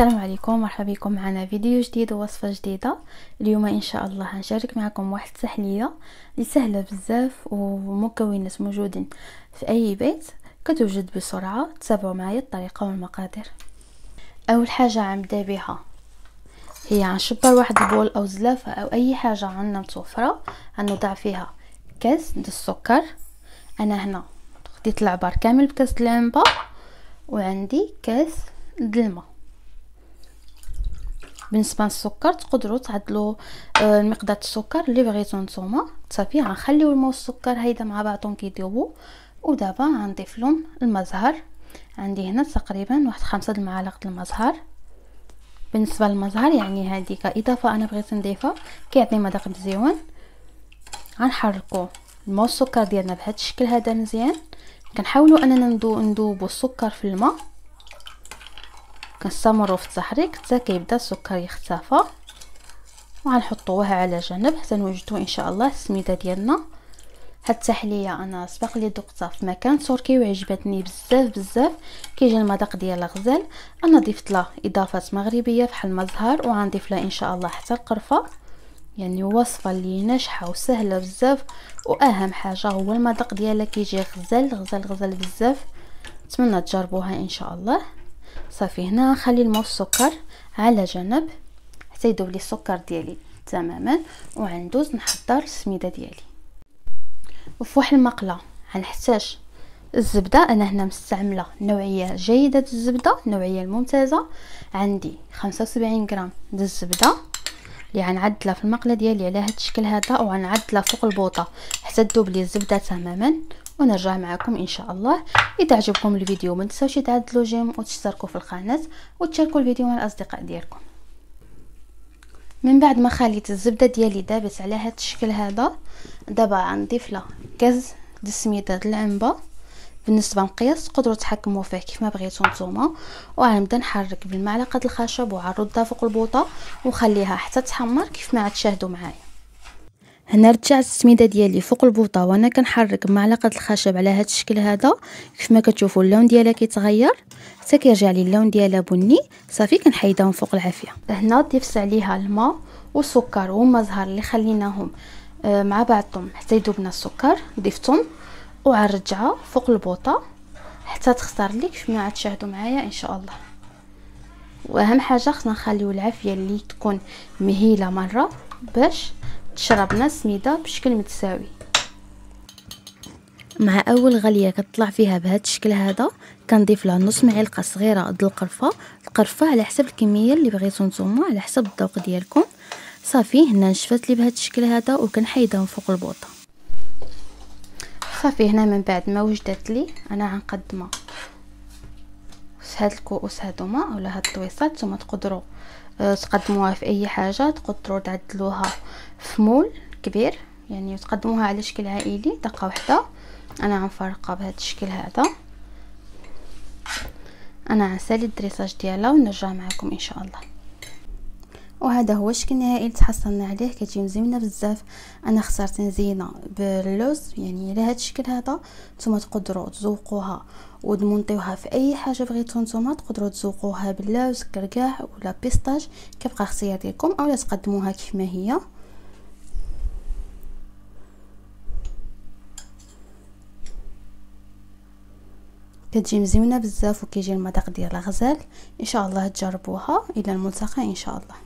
السلام عليكم مرحبا بكم معنا فيديو جديد ووصفة جديدة اليوم ان شاء الله هنشارك معكم واحد التحلية اللي سهلة بزاف ومكونات موجودين في اي بيت كتوجد بسرعة تتابعوا معايا الطريقة والمقادير اول حاجة غنبدا بها هي غنشبر واحد البول او زلافة او اي حاجة عندنا متوفرة غنوضع فيها كاس د السكر انا هنا خديت العبار كامل بكاس د العنبة وعندي كاس د الماء بالنسبه للسكر تقدروا تعدلوا آه، المقدار السكر اللي بغيتو نتوما صافي غنخليو الماء والسكر هايدا مع بعضهم كيذوبوا ودابا غنضيف لهم زهر عندي هنا تقريبا واحد خمسة د المعالق د المزهر بالنسبه للمزهر يعني هذه كاضافه انا بغيت نضيفها كيعطي مذاق مزيون غنحركو الماء والسكر ديالنا بهذا الشكل هذا مزيان كنحاولوا اننا ندوبوا السكر في الماء كنستمروا في التحريك حتى كيبدا السكر يختفى وغنحطوه على جنب حتى نوجدوا ان شاء الله السميده ديالنا هاد التحليه انا سبق لي دقتها في مكان تركي وعجبتني بزاف بزاف كيجي المذاق ديالها غزال انا ضفت له اضافات مغربيه بحال ما ظهر وغنضيف له ان شاء الله حتى القرفه يعني وصفه اللي ناجحه وسهله بزاف واهم حاجه هو المذاق ديالها كيجي غزال غزال غزال بزاف نتمنى تجربوها ان شاء الله صافي هنا نخلي الماء سكر على جنب حتى يذوب لي السكر ديالي تماما وعندوز نحضر السميده ديالي وفي واحد المقله غنحتاج الزبده انا هنا مستعمله نوعيه جيده الزبده النوعيه الممتازه عندي 75 غرام ديال الزبده اللي غنعدلها في المقله ديالي على هذا الشكل هذا وغنعدلها فوق البوطه حتى تذوب لي الزبده تماما ونرجع معكم ان شاء الله اذا عجبكم الفيديو ما تنساوش تعدلوا جيم وتشتركوا في القناه وتشاركوا الفيديو مع الاصدقاء ديالكم من بعد ما خليت الزبده ديالي دابت على هذا الشكل هذا دابا غنضيف لها كاز د السميده العنبه بالنسبه لمقياس تقدروا تحكموا فيه كيف ما بغيتو نتوما وغنبدا نحرك بالمعلقه الخشب وعرضها فوق البوطه وخليها حتى تحمر كيف ما تشاهدوا معايا هنا رجعت السميده ديالي فوق البوطه وانا كنحرك بمعلقه الخشب على هذا الشكل هذا كيف ما كتشوفوا اللون ديالها كيتغير حتى كيرجع لي اللون ديالها بني صافي كنحيدهم فوق العافيه هنا ضفت عليها الماء والسكر زهر اللي خليناهم آه، مع بعضهم حتى يذوبنا السكر ضفتهم وغنرجعها فوق البوطه حتى تختار ليك فيما تشاهدوا معايا ان شاء الله واهم حاجه خصنا نخليو العافيه اللي تكون مهيله مره باش تشربنا السميده بشكل متساوي مع اول غليه كتطلع فيها بهذا الشكل هذا كنضيف لها نص معلقه صغيره د القرفه القرفه على حسب الكميه اللي بغيتو نتوما على حسب الذوق ديالكم صافي هنا نشفات لي بهذا الشكل هذا وكنحيدها من فوق البوطه صافي هنا من بعد ما وجدت لي انا غنقدمها هاد الكؤوس هادوما اولا هاد الطويصات نتوما تقدروا آه، تقدموها في اي حاجه تقدروا تعدلوها في مول كبير يعني تقدموها على شكل عائلي دقه واحده انا غنفرقها بهذا الشكل هذا انا غنسالي الدريساج ديالها ونرجع معكم ان شاء الله وهذا هو الشكل النهائي اللي تحصلنا عليه كتجي مزيونه بزاف انا خسرت نزينه باللوز يعني على هذا الشكل هذا نتوما تقدروا تذوقوها ودمونطيوها في اي حاجه بغيتو نتوما تقدروا تذوقوها باللوز كركاع ولا بيستاج كيبقى اختيار ديالكم اولا تقدموها كيف ما هي كتجي مزيونه بزاف وكيجي المذاق ديالها غزال ان شاء الله تجربوها الى الملتقى ان شاء الله